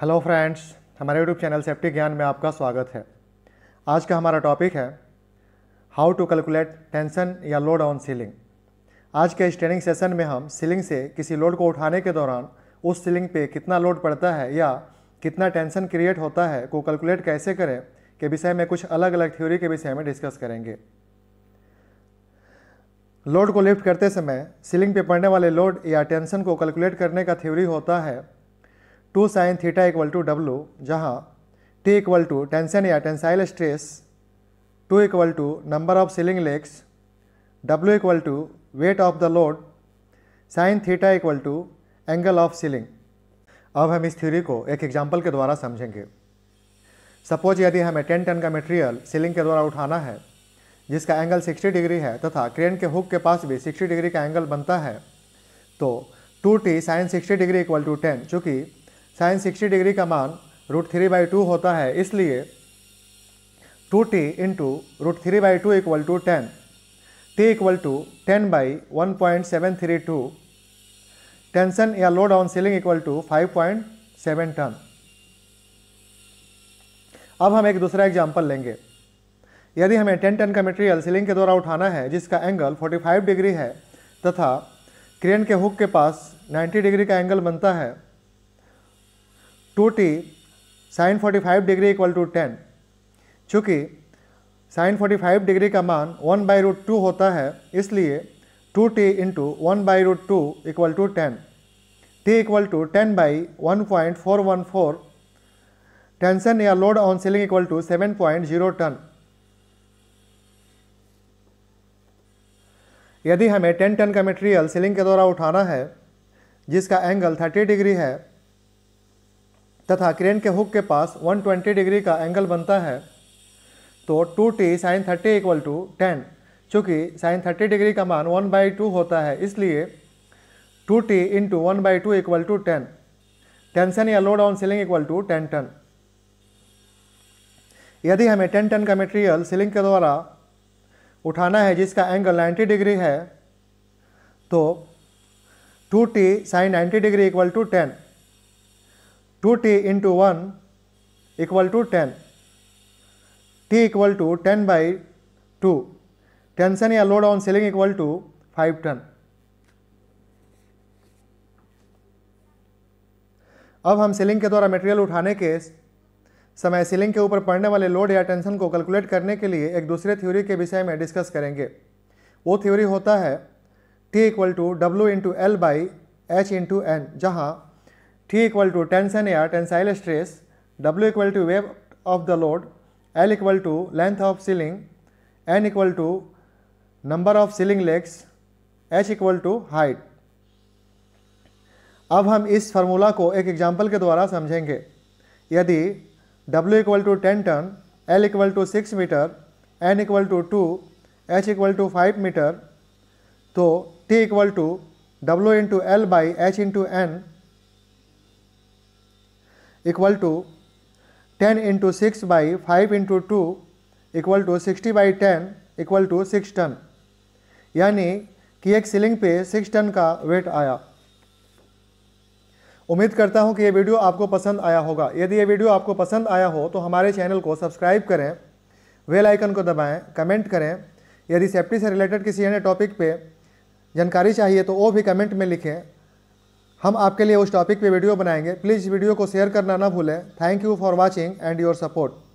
Hello friends हमारे YouTube channel safety Gyan में आपका स्वागत है आज का हमारा टॉपिक है हाउ टू कैलकुलेट टेंशन या लोड ऑन सीलिंग आज के इस ट्रेनिंग सेशन में हम सीलिंग से किसी लोड को उठाने के दौरान उस सीलिंग पे कितना लोड पड़ता है या कितना टेंशन क्रिएट होता है को कैलकुलेट कैसे करें के विषय में कुछ अलग अलग थ्योरी के विषय में डिस्कस करेंगे लोड को लिफ्ट करते समय सीलिंग पे पड़ने वाले लोड या टेंशन को कैलकुलेट करने का थ्योरी होता है two sine theta equal to W जहाँ टी इक्वल टू टेंशन या tensile stress two equal to number of sling legs W equal to weight of the load sine theta equal to angle of sling अब हम इस theory को एक example के द्वारा समझेंगे सपोज यदि हमें टेन टन का मटेरियल सीलिंग के द्वारा उठाना है जिसका एंगल 60 डिग्री है तथा क्रेन के हुक के पास भी 60 डिग्री का एंगल बनता है तो 2t T sine sixty degree equal to ten चूँकि साइन सिक्सटी डिग्री का मान रूट थ्री बाई टू होता है इसलिए two T into root three by two equal to ten T equal to ten by one point seven three two tension या load on sling equal to five point seven ton अब हम एक दूसरा example लेंगे यदि हमें ten ton का material sling के द्वारा उठाना है जिसका एंगल 45 डिग्री है तथा क्रेन के हुक के पास 90 डिग्री का एंगल बनता है two T sine forty five degree equal to ten चूँकि साइन फोर्टी फाइव डिग्री का मान वन बाई रूट टू होता है इसलिए two T into one by root two equal to ten T equal to ten by one point four one four tension या load on sling equal to seven point zero ton यदि हमें ten ton का material sling के द्वारा उठाना है जिसका angle thirty degree है तथा क्रेन के हुक के पास 120 डिग्री का एंगल बनता है तो two T sine thirty equal to ten चूँकि साइन थर्टी डिग्री का मान वन बाई टू होता है इसलिए two T into one by two equal to ten tension या load on sling equal to ten ton यदि हमें टेन टन का मटेरियल सीलिंग के द्वारा उठाना है जिसका एंगल 90 डिग्री है तो two T sine ninety degree equal to ten two T into one equal to ten T equal to ten by two tension या load on sling equal to five ton अब हम selling के द्वारा material उठाने के समय selling के ऊपर पड़ने वाले लोड या टेंशन को कैलकुलेट करने के लिए एक दूसरे थ्योरी के विषय में डिस्कस करेंगे वो थ्योरी होता है T equal to W into L by H into N जहाँ T equal to tension air tensile stress, W equal to weight of the load, L equal to length of ceiling, N equal to number of ceiling legs, H equal to height. अब हम इस formula को एक example के द्वारा समझेंगे यदि W equal to ten ton L equal to six metre N equal to two H equal to five metre तो T equal to W into L by H into N equal to ten into six by five into two equal to sixty by ten equal to six ton यानी कि एक ceiling पे six ton का wait आया उम्मीद करता हूं कि ये वीडियो आपको पसंद आया होगा यदि ये वीडियो आपको पसंद आया हो तो हमारे चैनल को सब्सक्राइब करें वेल आइकन को दबाएं कमेंट करें यदि सेफ्टी से रिलेटेड किसी अन्य टॉपिक पे जानकारी चाहिए तो वो भी कमेंट में लिखें हम आपके लिए उस टॉपिक पे वीडियो बनाएंगे प्लीज़ वीडियो को शेयर करना ना भूलें thank you for watching and your support